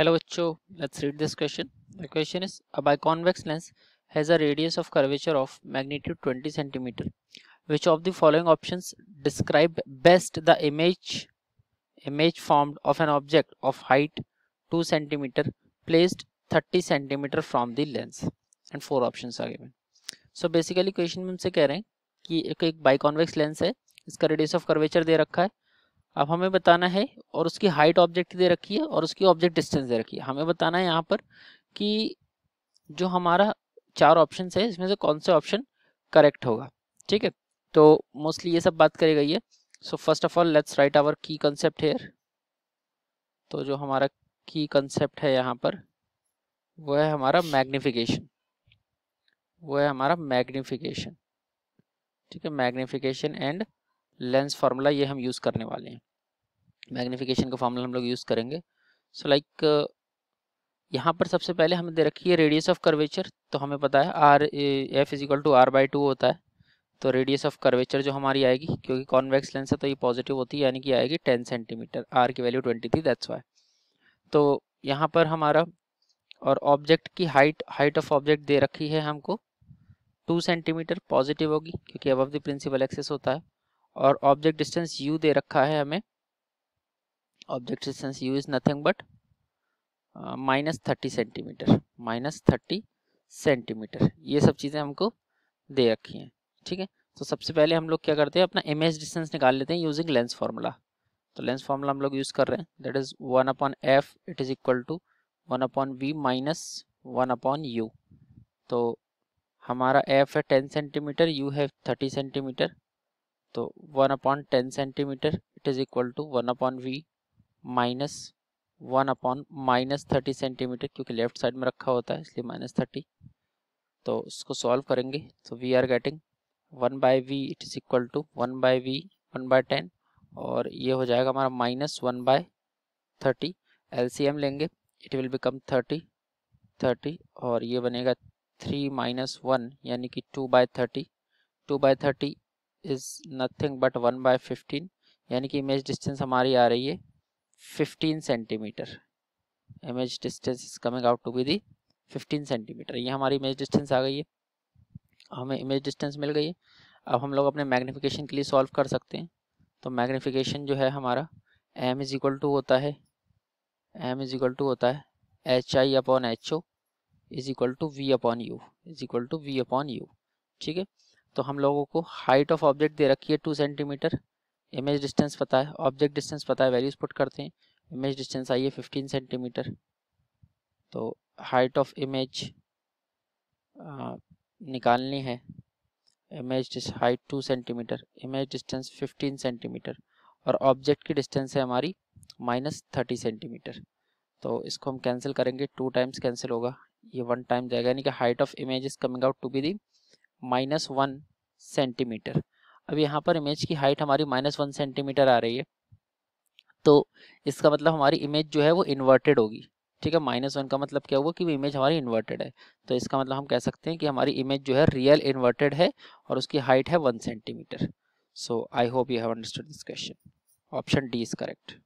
Hello bachcho, let's read this question. The question is a biconvex lens has a radius of curvature of magnitude 20 cm. Which of the following options describe best the image image formed of an object of height 2 cm placed 30 cm from the lens and four options are given. So basically question में हमसे कह रहे हैं कि एक एक biconvex lens है इसका रेडियस ऑफ कर्वेचर दे रखा है अब हमें बताना है और उसकी हाइट ऑब्जेक्ट दे रखी है और उसकी ऑब्जेक्ट डिस्टेंस दे रखी है हमें बताना है यहाँ पर कि जो हमारा चार ऑप्शन है इसमें से कौन सा ऑप्शन करेक्ट होगा ठीक है तो मोस्टली ये सब बात करी गई है so first of all let's write our की कंसेप्ट हेयर तो जो हमारा की कंसेप्ट है यहाँ पर वो है हमारा मैग्निफिकेशन वो है हमारा मैग्निफिकेशन ठीक है मैग्निफिकेशन एंड लेंस फार्मूला ये हम यूज़ करने वाले हैं मैग्नीफिकेशन का फार्मूला हम लोग यूज़ करेंगे सो so, लाइक like, यहाँ पर सबसे पहले हमें दे रखी है रेडियस ऑफ कर्वेचर तो हमें पता है R F is equal to R by two होता है तो रेडियस ऑफ कर्वेचर जो हमारी आएगी क्योंकि कॉन्वेक्स लेंस है तो ये पॉजिटिव होती है यानी कि आएगी टेन सेंटीमीटर आर की वैल्यू ट्वेंटी थी दैट्स वाई तो यहाँ पर हमारा और ऑब्जेक्ट की हाइट हाइट ऑफ ऑब्जेक्ट दे रखी है हमको टू सेंटीमीटर पॉजिटिव होगी क्योंकि अब द प्रिंसिपल एक्सेस होता है और ऑब्जेक्ट डिस्टेंस यू दे रखा है हमें object distance you is nothing but minus thirty centimetre minus thirty centimetre ये सब चीज़ें हमको दे रखी हैं ठीक है तो सबसे पहले हम लोग क्या करते हैं अपना इमेज डिस्टेंस निकाल लेते हैं यूजिंग लेंस फार्मूला तो लेंस फार्मूला हम लोग यूज़ कर रहे हैं that is one upon F it is equal to one upon V minus one upon U तो हमारा एफ है टेन सेंटीमीटर यू है थर्टी सेंटीमीटर तो one upon ten centimetre it is equal to one upon V minus one upon minus thirty centimetre क्योंकि left side में रखा होता है इसलिए माइनस थर्टी तो इसको सॉल्व करेंगे तो we are getting one by V it is equal to one by V one by ten और ये हो जाएगा हमारा minus one by thirty L लेंगे it will become thirty thirty और ये बनेगा थ्री माइनस वन यानी कि two by thirty two by thirty is nothing but one by fifteen यानी कि इमेज डिस्टेंस हमारी आ रही है fifteen centimetre image distance is coming out to be the fifteen centimetre ये हमारी इमेज डिस्टेंस आ गई है हमें इमेज डिस्टेंस मिल गई है अब हम लोग अपने मैग्नीफिकेशन के लिए सॉल्व कर सकते हैं तो मैग्नीफिकेशन जो है हमारा एम इज़ इक्वल टू होता है एम इज़ इक्वल टू होता है H I upon H O is equal to V upon U is equal to V upon U ठीक है तो हम लोगों को हाइट ऑफ ऑब्जेक्ट दे रखी है टू सेंटीमीटर इमेज डिस्टेंस पता है ऑब्जेक्ट डिस्टेंस पता है वैल्यूज पुट करते हैं इमेज डिस्टेंस आई है फिफ्टीन सेंटीमीटर तो हाइट ऑफ इमेज निकालनी है image height two centimetre image distance fifteen centimetre और ऑब्जेक्ट की डिस्टेंस है हमारी माइनस थर्टी सेंटीमीटर तो इसको हम कैंसिल करेंगे टू टाइम्स कैंसिल होगा ये वन टाइम जाएगा यानी कि height of image is coming out to be the minus one centimetre अब यहाँ पर इमेज की हाइट हमारी माइनस वन सेंटीमीटर आ रही है तो इसका मतलब हमारी इमेज जो है वो इन्वर्टेड होगी ठीक है माइनस वन का मतलब क्या हुआ कि वो इमेज हमारी इन्वर्टेड है तो इसका मतलब हम कह सकते हैं कि हमारी इमेज जो है रियल इन्वर्टेड है और उसकी हाइट है one centimetre so I hope you have understood this question option D is correct